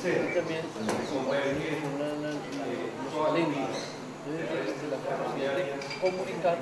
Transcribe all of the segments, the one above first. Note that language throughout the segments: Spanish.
también una lengua, de la capacidad de comunicar.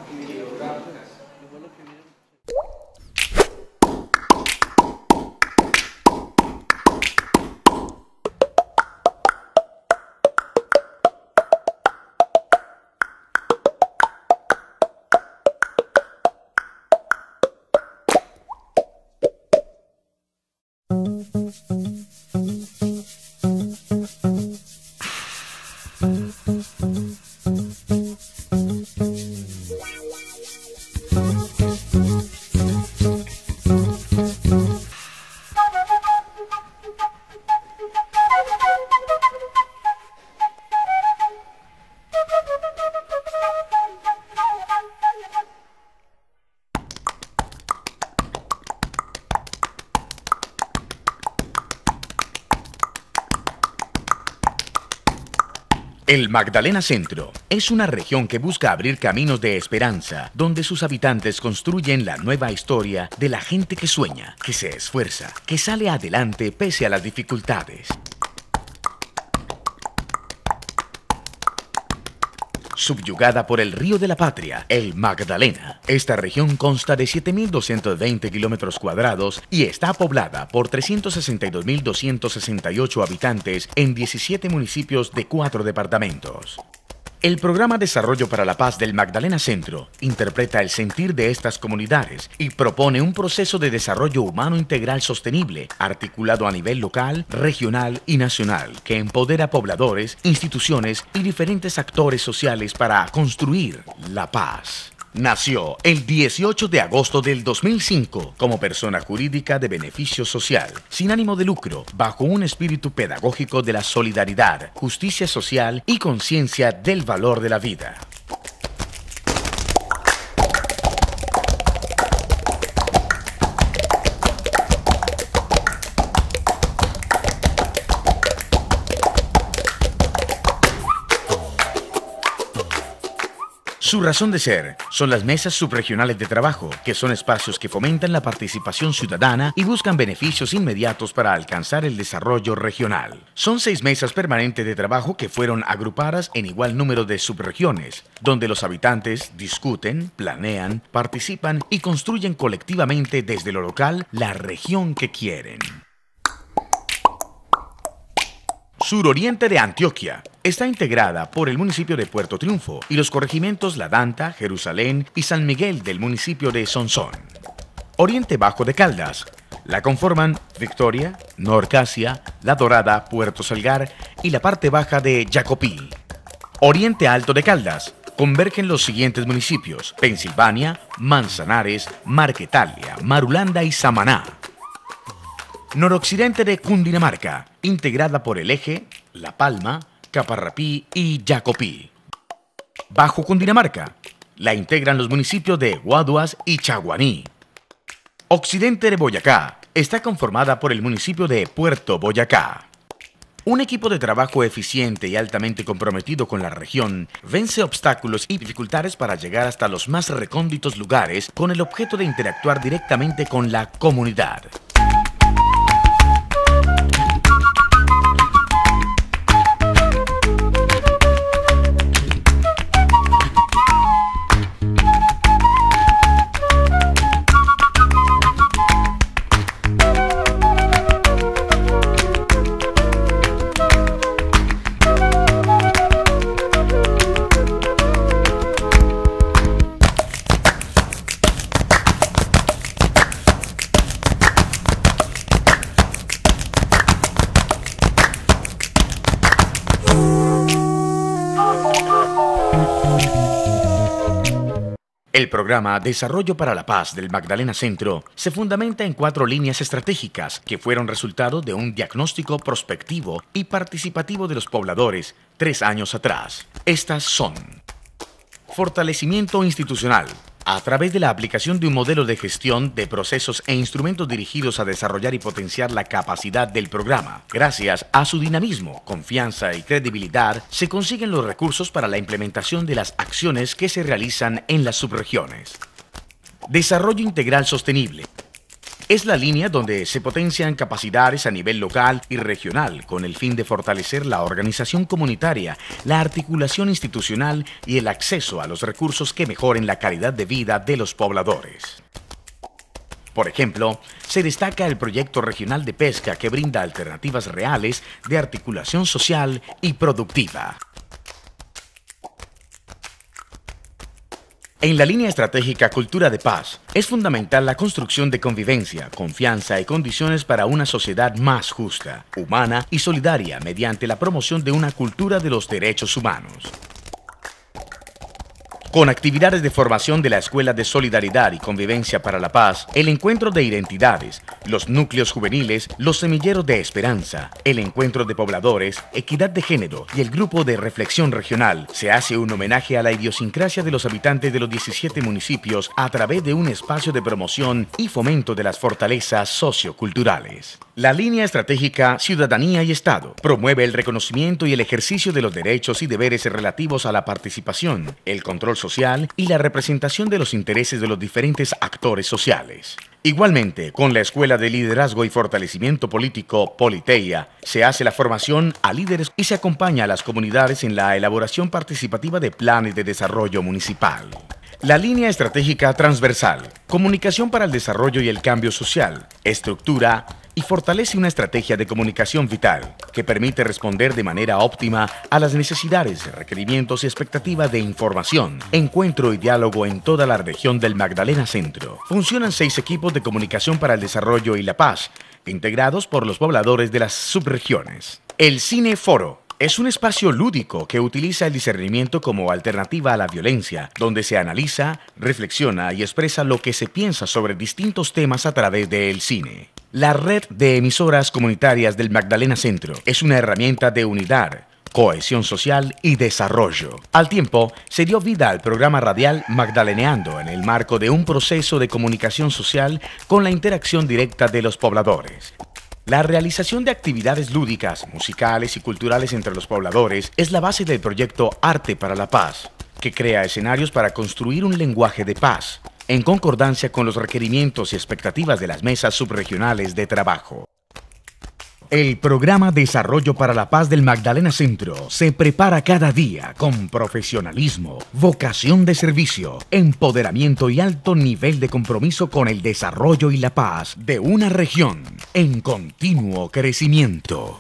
El Magdalena Centro es una región que busca abrir caminos de esperanza, donde sus habitantes construyen la nueva historia de la gente que sueña, que se esfuerza, que sale adelante pese a las dificultades. subyugada por el río de la patria, el Magdalena. Esta región consta de 7.220 kilómetros cuadrados y está poblada por 362.268 habitantes en 17 municipios de cuatro departamentos. El programa Desarrollo para la Paz del Magdalena Centro interpreta el sentir de estas comunidades y propone un proceso de desarrollo humano integral sostenible, articulado a nivel local, regional y nacional, que empodera pobladores, instituciones y diferentes actores sociales para construir la paz. Nació el 18 de agosto del 2005 como persona jurídica de beneficio social, sin ánimo de lucro, bajo un espíritu pedagógico de la solidaridad, justicia social y conciencia del valor de la vida. Su razón de ser son las mesas subregionales de trabajo, que son espacios que fomentan la participación ciudadana y buscan beneficios inmediatos para alcanzar el desarrollo regional. Son seis mesas permanentes de trabajo que fueron agrupadas en igual número de subregiones, donde los habitantes discuten, planean, participan y construyen colectivamente desde lo local la región que quieren suroriente de Antioquia, Está integrada por el municipio de Puerto Triunfo y los corregimientos La Danta, Jerusalén y San Miguel del municipio de Sonsón. Oriente Bajo de Caldas. La conforman Victoria, Norcasia, La Dorada, Puerto Salgar y la parte baja de Jacopil. Oriente Alto de Caldas. Convergen los siguientes municipios, Pensilvania, Manzanares, Marquetalia, Marulanda y Samaná. Noroccidente de Cundinamarca, integrada por el eje La Palma, Caparrapí y Jacopí. Bajo Cundinamarca, la integran los municipios de Guaduas y Chaguaní. Occidente de Boyacá está conformada por el municipio de Puerto Boyacá. Un equipo de trabajo eficiente y altamente comprometido con la región vence obstáculos y dificultades para llegar hasta los más recónditos lugares con el objeto de interactuar directamente con la comunidad. El programa Desarrollo para la Paz del Magdalena Centro se fundamenta en cuatro líneas estratégicas que fueron resultado de un diagnóstico prospectivo y participativo de los pobladores tres años atrás. Estas son Fortalecimiento institucional, a través de la aplicación de un modelo de gestión de procesos e instrumentos dirigidos a desarrollar y potenciar la capacidad del programa, gracias a su dinamismo, confianza y credibilidad, se consiguen los recursos para la implementación de las acciones que se realizan en las subregiones. Desarrollo integral sostenible. Es la línea donde se potencian capacidades a nivel local y regional con el fin de fortalecer la organización comunitaria, la articulación institucional y el acceso a los recursos que mejoren la calidad de vida de los pobladores. Por ejemplo, se destaca el proyecto regional de pesca que brinda alternativas reales de articulación social y productiva. En la línea estratégica Cultura de Paz, es fundamental la construcción de convivencia, confianza y condiciones para una sociedad más justa, humana y solidaria mediante la promoción de una cultura de los derechos humanos. Con actividades de formación de la Escuela de Solidaridad y Convivencia para la Paz, el encuentro de identidades, los núcleos juveniles, los semilleros de esperanza, el encuentro de pobladores, equidad de género y el grupo de reflexión regional, se hace un homenaje a la idiosincrasia de los habitantes de los 17 municipios a través de un espacio de promoción y fomento de las fortalezas socioculturales. La línea estratégica Ciudadanía y Estado promueve el reconocimiento y el ejercicio de los derechos y deberes relativos a la participación, el control social y la representación de los intereses de los diferentes actores sociales. Igualmente, con la Escuela de Liderazgo y Fortalecimiento Político Politeia, se hace la formación a líderes y se acompaña a las comunidades en la elaboración participativa de planes de desarrollo municipal. La línea estratégica transversal, comunicación para el desarrollo y el cambio social, estructura y fortalece una estrategia de comunicación vital que permite responder de manera óptima a las necesidades, requerimientos y expectativas de información, encuentro y diálogo en toda la región del Magdalena Centro. Funcionan seis equipos de comunicación para el desarrollo y la paz, integrados por los pobladores de las subregiones. El Cine Foro es un espacio lúdico que utiliza el discernimiento como alternativa a la violencia, donde se analiza, reflexiona y expresa lo que se piensa sobre distintos temas a través del cine. La red de emisoras comunitarias del Magdalena Centro es una herramienta de unidad cohesión social y desarrollo. Al tiempo, se dio vida al programa radial Magdaleneando en el marco de un proceso de comunicación social con la interacción directa de los pobladores. La realización de actividades lúdicas, musicales y culturales entre los pobladores es la base del proyecto Arte para la Paz, que crea escenarios para construir un lenguaje de paz en concordancia con los requerimientos y expectativas de las mesas subregionales de trabajo. El programa Desarrollo para la Paz del Magdalena Centro se prepara cada día con profesionalismo, vocación de servicio, empoderamiento y alto nivel de compromiso con el desarrollo y la paz de una región en continuo crecimiento.